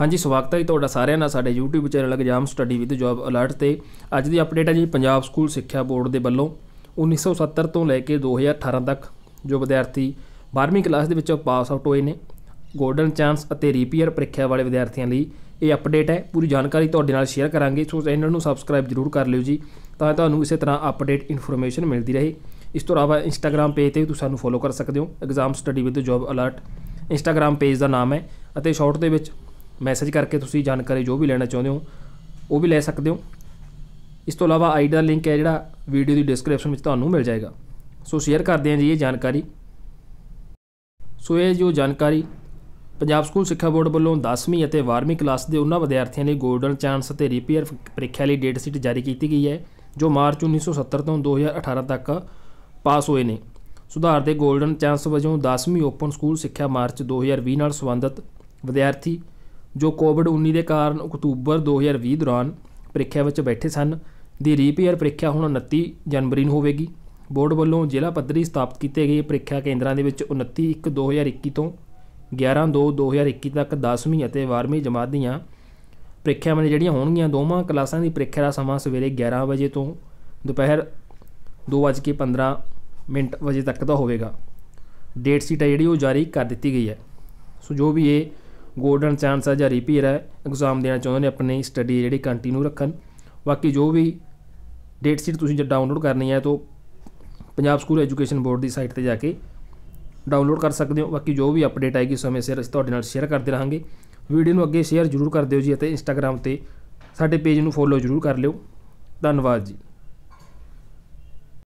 ਹਾਂਜੀ ਸਵਾਗਤ ਹੈ ਤੁਹਾਡਾ ਸਾਰਿਆਂ ਦਾ ਸਾਡੇ YouTube channel exam study with job alert ਤੇ ਅੱਜ ਦੀ ਅਪਡੇਟ ਹੈ ਜੀ ਪੰਜਾਬ ਸਕੂਲ ਸਿੱਖਿਆ ਬੋਰਡ ਦੇ ਵੱਲੋਂ 1970 ਤੋਂ ਲੈ ਕੇ 2018 ਤੱਕ ਜੋ ਵਿਦਿਆਰਥੀ 12ਵੀਂ ਕਲਾਸ ਦੇ ਵਿੱਚੋਂ ਪਾਸ ਆਊਟ ਹੋਏ ਨੇ ਗੋਲਡਨ ਚਾਂਸ ਅਤੇ ਰੀਪੀਅਰ ਪ੍ਰੀਖਿਆ ਵਾਲੇ ਵਿਦਿਆਰਥੀਆਂ ਲਈ ਇਹ ਅਪਡੇਟ ਹੈ ਪੂਰੀ ਜਾਣਕਾਰੀ ਤੁਹਾਡੇ ਨਾਲ ਸ਼ੇਅਰ ਕਰਾਂਗੇ ਸੋ ਚੈਨਲ ਨੂੰ ਸਬਸਕ੍ਰਾਈਬ ਜ਼ਰੂਰ ਕਰ ਲਿਓ ਜੀ ਤਾਂ ਤੁਹਾਨੂੰ ਇਸੇ ਤਰ੍ਹਾਂ ਅਪਡੇਟ ਇਨਫੋਰਮੇਸ਼ਨ ਮਿਲਦੀ ਰਹੇ ਇਸ ਤੋਂ ਇਲਾਵਾ ਇੰਸਟਾਗ੍ਰam ਪੇਜ ਤੇ ਵੀ ਤੁਸੀਂ ਸਾਨੂੰ ਫੋਲੋ ਕਰ ਸਕਦੇ ਹੋ exam study with job alert Instagram page ਦਾ ਨਾਮ ਹੈ ਅਤੇ ਸ਼ਾਰਟ ਦੇ ਵਿੱਚ ਮੈਸੇਜ ਕਰਕੇ ਤੁਸੀਂ ਜਾਣਕਾਰੀ ਜੋ ਵੀ ਲੈਣਾ ਚਾਹੁੰਦੇ ਹੋ ਉਹ ਵੀ ਲੈ ਸਕਦੇ ਹੋ ਇਸ ਤੋਂ ਇਲਾਵਾ ਆਈਡੀ ਦਾ ਲਿੰਕ ਹੈ ਜਿਹੜਾ ਵੀਡੀਓ ਦੀ ਡਿਸਕ੍ਰਿਪਸ਼ਨ ਵਿੱਚ ਤੁਹਾਨੂੰ ਮਿਲ ਜਾਏਗਾ ਸੋ ਸ਼ੇਅਰ ਕਰਦੇ ਹਾਂ ਜੀ ਇਹ ਜਾਣਕਾਰੀ ਸੋ ਇਹ ਜੋ ਜਾਣਕਾਰੀ ਪੰਜਾਬ ਸਕੂਲ ਸਿੱਖਿਆ ਬੋਰਡ ਵੱਲੋਂ 10ਵੀਂ ਅਤੇ 12ਵੀਂ ਕਲਾਸ ਦੇ ਉਹਨਾਂ ਵਿਦਿਆਰਥੀਆਂ ਲਈ 골ਡਨ ਚਾਂਸ ਅਤੇ ਰੀਪੀਅਰ ਪ੍ਰੀਖਿਆ ਲਈ ਡੇਟ ਸ਼ੀਟ ਜਾਰੀ ਕੀਤੀ ਗਈ ਹੈ ਜੋ ਮਾਰਚ 1970 ਤੋਂ 2018 ਤੱਕ ਪਾਸ ਹੋਏ ਨੇ ਸੁਧਾਰ ਦੇ 골ਡਨ ਚਾਂਸ ਵਜੋਂ 10ਵੀਂ ਓਪਨ ਸਕੂਲ ਸਿੱਖਿਆ ਮਾਰਚ 2020 ਨਾਲ ਸੰਬੰਧਿਤ ਵਿਦਿਆਰਥੀ ਜੋ ਕੋਵਿਡ-19 ਦੇ ਕਾਰਨ ਅਕਤੂਬਰ 2020 ਦੌਰਾਨ ਪ੍ਰੀਖਿਆ ਵਿੱਚ ਬੈਠੇ ਸਨ ਦੀ ਰੀਪੀਅਰ ਪ੍ਰੀਖਿਆ ਹੁਣ 29 ਜਨਵਰੀ ਨੂੰ ਹੋਵੇਗੀ ਬੋਰਡ ਵੱਲੋਂ ਜ਼ਿਲ੍ਹਾ ਪੱਧਰੀ ਸਥਾਪਿਤ ਕੀਤੇ ਗਏ ਪ੍ਰੀਖਿਆ ਕੇਂਦਰਾਂ ਦੇ ਵਿੱਚ 29/1/2021 ਤੋਂ 11/2/2021 ਤੱਕ 10ਵੀਂ ਅਤੇ 12ਵੀਂ ਜਮਾਤ ਦੀਆਂ ਪ੍ਰੀਖਿਆਵਾਂ ਜਿਹੜੀਆਂ ਹੋਣਗੀਆਂ ਦੋਵਾਂ ਕਲਾਸਾਂ ਦੀ ਪ੍ਰੀਖਿਆ ਦਾ ਸਮਾਂ ਸਵੇਰੇ 11 ਵਜੇ ਤੋਂ ਦੁਪਹਿਰ 2:15 ਮਿੰਟ ਵਜੇ ਤੱਕ ਦਾ ਹੋਵੇਗਾ ਡੇਟ ਸ਼ੀਟ ਹੈ ਜਿਹੜੀ ਉਹ ਜਾਰੀ ਕਰ ਦਿੱਤੀ ਗਈ ਹੈ ਸੋ ਜੋ ਵੀ ਇਹ ਗੋਲਡਨ ਚਾਂਸ ਆ ਜਾਂ ਰਿਪੀਅਰ ਹੈ ਐਗਜ਼ਾਮ ਦੇਣਾ ਚਾਹੁੰਦੇ ਨੇ ਆਪਣੀ ਸਟੱਡੀ ਜਿਹੜੀ ਕੰਟੀਨਿਊ ਰੱਖਣ ਬਾਕੀ ਜੋ ਵੀ ਡੇਟ ਸ਼ੀਟ ਤੁਸੀਂ ਜੇ ਡਾਊਨਲੋਡ ਕਰਨੀ ਹੈ ਤਾਂ ਪੰਜਾਬ ਸਕੂਲ ਐਜੂਕੇਸ਼ਨ ਬੋਰਡ ਦੀ ਸਾਈਟ ਤੇ ਜਾ ਕੇ ਡਾਊਨਲੋਡ ਕਰ ਸਕਦੇ ਹੋ ਬਾਕੀ ਜੋ ਵੀ ਅਪਡੇਟ ਆਏਗੀ ਸਮੇਂ ਸਿਰ ਅਸੀਂ ਤੁਹਾਡੇ ਨਾਲ ਸ਼ੇਅਰ ਕਰਦੇ ਰਹਾਂਗੇ ਵੀਡੀਓ ਨੂੰ ਅੱਗੇ ਸ਼ੇਅਰ ਜ਼ਰੂਰ ਕਰ ਦਿਓ ਜੀ ਅਤੇ ਇੰਸਟਾਗ੍ਰam ਤੇ ਸਾਡੇ ਪੇਜ ਨੂੰ ਫੋਲੋ ਜ਼ਰੂਰ ਕਰ ਲਿਓ ਧੰਨਵਾਦ ਜੀ